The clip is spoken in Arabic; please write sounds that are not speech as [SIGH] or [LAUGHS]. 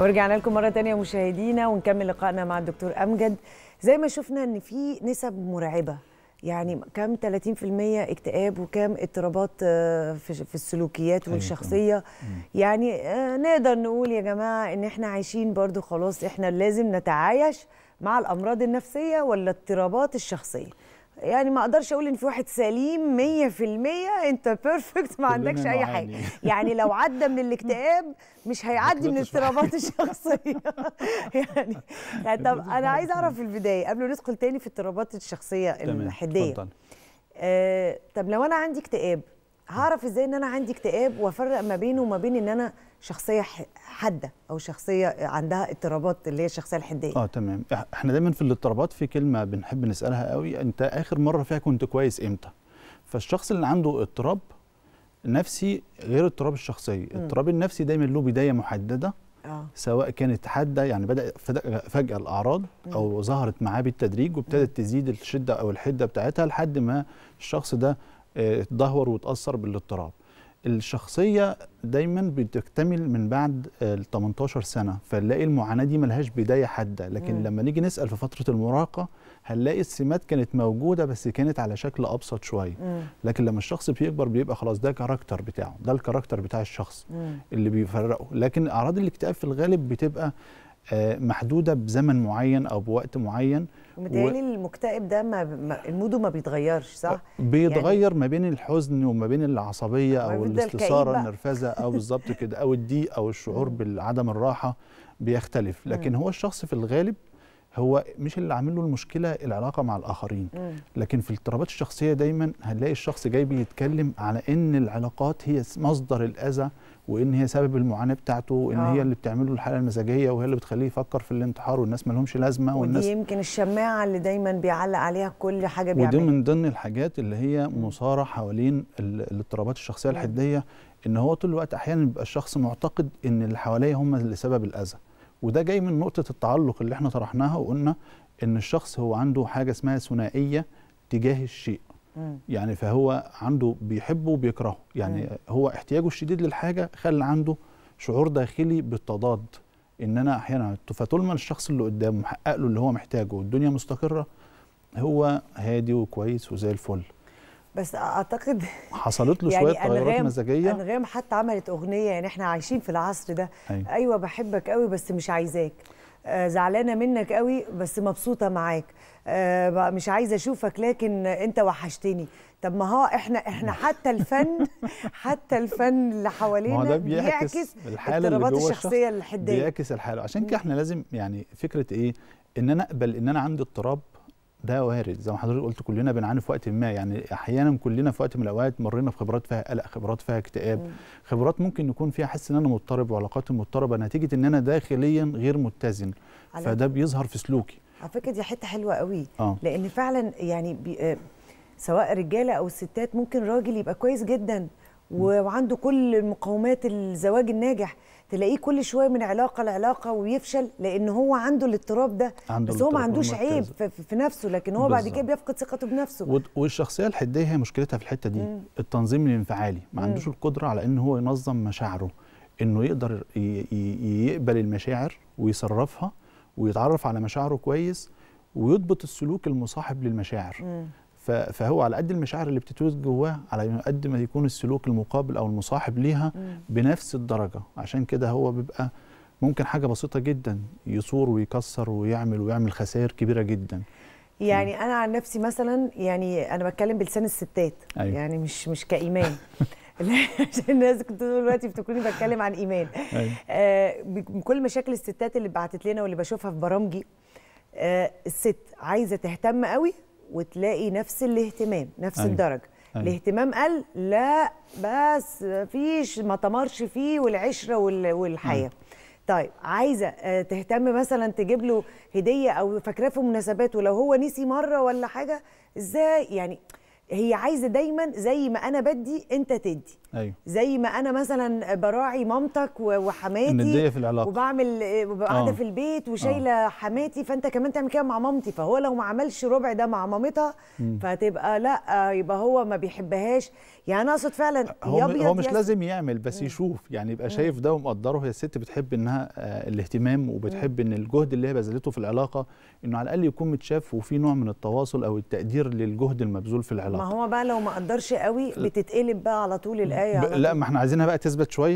ورجعنا لكم مره تانية مشاهدينا ونكمل لقائنا مع الدكتور امجد زي ما شفنا ان في نسب مرعبه يعني كام 30% اكتئاب وكام اضطرابات آه، في السلوكيات والشخصيه يعني آه، نقدر نقول يا جماعه ان احنا عايشين برضو خلاص احنا لازم نتعايش مع الامراض النفسيه ولا اضطرابات الشخصيه يعني ما اقدرش اقول ان في واحد سليم 100% انت بيرفكت ما عندكش اي حاجه [LAUGHS] يعني لو عدى من الاكتئاب مش هيعدي من الاضطرابات الشخصيه [LAUGHS] يعني, يعني طب انا عايز اعرف في البدايه قبل ما ندخل تاني في اضطرابات الشخصيه الحديه آه طب لو انا عندي اكتئاب هعرف ازاي ان انا عندي اكتئاب وافرق ما بينه وما بين ان انا شخصيه حاده او شخصيه عندها اضطرابات اللي هي الشخصيه الحديه اه تمام احنا دايما في الاضطرابات في كلمه بنحب نسالها قوي انت اخر مره فيها كنت كويس امتى فالشخص اللي عنده اضطراب نفسي غير اضطراب الشخصيه الاضطراب النفسي دايما له بدايه محدده آه. سواء كانت حاده يعني بدا فجاه الاعراض او ظهرت معاه بالتدريج وابتدت تزيد الشده او الحده بتاعتها لحد ما الشخص ده آه، تدهور وتاثر بالاضطراب الشخصيه دايما بتكتمل من بعد آه، ال 18 سنه فنلاقي المعاناه دي ملهاش بدايه حاده لكن م. لما نيجي نسال في فتره المراهقه هنلاقي السمات كانت موجوده بس كانت على شكل ابسط شويه لكن لما الشخص بيكبر بيبقى خلاص ده كاركتر بتاعه ده الكاركتر بتاع الشخص م. اللي بيفرقه لكن اعراض الاكتئاب في الغالب بتبقى آه، محدوده بزمن معين او بوقت معين ومتهيألي و... المكتئب ده ما... ما موده ما بيتغيرش صح؟ آه، بيتغير يعني... ما بين الحزن وما بين العصبيه او الاستثاره النرفزه او بالظبط كده او الضيق او الشعور [LAUGHS] بعدم الراحه بيختلف لكن هو الشخص في الغالب هو مش اللي عامل له المشكله العلاقه مع الاخرين لكن في الاضطرابات الشخصيه دايما هنلاقي الشخص جاي بيتكلم على ان العلاقات هي مصدر الاذى وان هي سبب المعاناه بتاعته وان آه. هي اللي بتعمله الحاله المزاجيه وهي اللي بتخليه يفكر في الانتحار والناس ما لهمش لازمه والناس ودي يمكن الشماعه اللي دايما بيعلق عليها كل حاجه بيعملها ودي من ضمن الحاجات اللي هي مثاره حوالين الاضطرابات الشخصيه الحديه ان هو طول الوقت احيانا بيبقى الشخص معتقد ان اللي حواليه هم اللي سبب الاذى وده جاي من نقطه التعلق اللي احنا طرحناها وقلنا ان الشخص هو عنده حاجه اسمها ثنائيه تجاه الشيء يعني فهو عنده بيحبه وبيكرهه يعني هو احتياجه الشديد للحاجه خلى عنده شعور داخلي بالتضاد ان انا احيانا فطول ما الشخص اللي قدامه محقق له اللي هو محتاجه والدنيا مستقره هو هادي وكويس وزي الفل بس اعتقد [LAUGHS] حصلت له يعني شويه يعني تغيرات مزاجيه انغام حتى عملت اغنيه يعني احنا عايشين في العصر ده أيوة, ايوه بحبك قوي بس مش عايزاك آه زعلانه منك قوي بس مبسوطه معاك آه مش عايزه اشوفك لكن انت وحشتني طب ما هو احنا احنا [LAUGHS] حتى الفن حتى الفن اللي حوالينا بيعكس, بيعكس الحاله اللي جوه الشخصيه الحديه بيعكس الحاله عشان كده احنا لازم يعني فكره ايه ان انا اقبل ان انا عندي اضطراب ده وارد زي ما حضرتك قلت كلنا بنعاني في وقت ما يعني احيانا كلنا في وقت من الاوقات مرينا بخبرات فيها قلق خبرات فيها اكتئاب خبرات ممكن يكون فيها حس ان انا مضطرب وعلاقاتي مضطربه نتيجه ان انا داخليا غير متزن فده بيظهر في سلوكي على فكره دي حته حلوه قوي آه. لان فعلا يعني بي آه، سواء رجاله او ستات ممكن راجل يبقى كويس جدا وعنده كل مقومات الزواج الناجح تلاقيه كل شويه من علاقه لعلاقه ويفشل لان هو عنده الاضطراب ده عنده بس هو ما عندوش عيب في, في نفسه لكن هو بالزبط. بعد كده بيفقد ثقته بنفسه والشخصيه الحديه هي مشكلتها في الحته دي مم. التنظيم الانفعالي ما عندوش مم. القدره على ان هو ينظم مشاعره انه يقدر يقبل المشاعر ويصرفها ويتعرف على مشاعره كويس ويضبط السلوك المصاحب للمشاعر مم. فهو على قد المشاعر اللي بتتوج جواه على قد ما يكون السلوك المقابل او المصاحب ليها بنفس الدرجه عشان كده هو بيبقى ممكن حاجه بسيطه جدا يصور ويكسر ويعمل ويعمل خسائر كبيره جدا يعني انا عن نفسي مثلا يعني انا بتكلم بلسان الستات أيوة. يعني مش مش كايمان [LAUGHS] عشان الناس كنت دلوقتي بتكوني بتكلم عن ايمان أيوة. آه كل مشاكل الستات اللي بعتت لنا واللي بشوفها في برامجي آه الست عايزه تهتم قوي وتلاقي نفس الاهتمام نفس أيوة. الدرجه أيوة. الاهتمام قل لا بس فيش ما تمرش فيه والعشره والحياه أيوة. طيب عايزه آه، تهتم مثلا تجيب له هديه او فاكراه في مناسبات ولو هو نسي مره ولا حاجه ازاي يعني هي عايزه دايما زي ما انا بدي انت تدي ايوه زي ما انا مثلا براعي مامتك وحماتي النديه في العلاقه وبعمل قاعده آه. في البيت آه. وشايله آه. حماتي فانت كمان تعمل كده مع مامتي فهو لو ما عملش ربع ده مع مامتها فهتبقى لا يبقى هو ما بيحبهاش يعني انا اقصد فعلا هو, هو مش لازم يعمل بس يشوف يعني يبقى شايف ده ومقدره هي الست بتحب انها آه، الاهتمام وبتحب ان الجهد اللي هي بذلته في العلاقه انه على الاقل يكون متشاف وفي نوع من التواصل او التقدير للجهد المبذول في العلاقه ما هو بقى لو ما قدرش قوي بتتقلب بقى على طول الآية لا ما احنا عايزينها بقى تثبت شوية